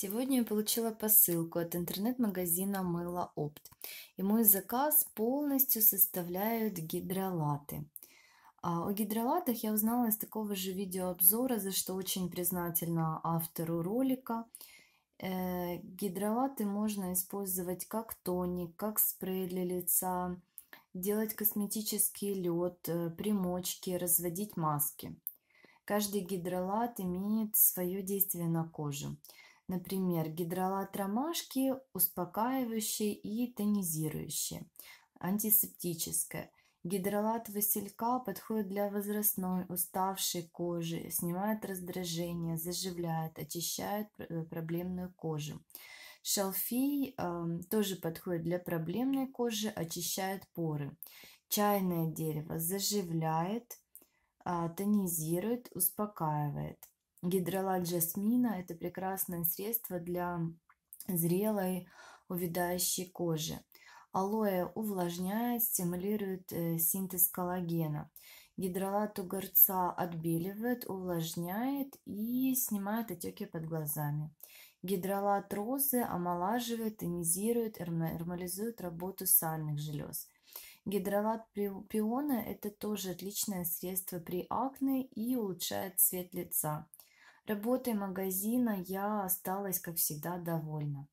Сегодня я получила посылку от интернет-магазина «Мыло Опт». И мой заказ полностью составляют гидролаты. А о гидролатах я узнала из такого же видеообзора, за что очень признательна автору ролика. Э, гидролаты можно использовать как тоник, как спрей для лица, делать косметический лед, э, примочки, разводить маски. Каждый гидролат имеет свое действие на кожу. Например, гидролат ромашки успокаивающий и тонизирующий, антисептическое. Гидролат василька подходит для возрастной, уставшей кожи, снимает раздражение, заживляет, очищает э, проблемную кожу. Шалфей э, тоже подходит для проблемной кожи, очищает поры. Чайное дерево заживляет, э, тонизирует, успокаивает гидролат жасмина – это прекрасное средство для зрелой увядающей кожи. Алоэ увлажняет, стимулирует э, синтез коллагена. Гидролат угорца отбеливает, увлажняет и снимает отеки под глазами. Гидролат розы омолаживает, тонизирует, нормализует работу сальных желез. Гидролат пиона – это тоже отличное средство при акне и улучшает цвет лица работой магазина я осталась, как всегда, довольна.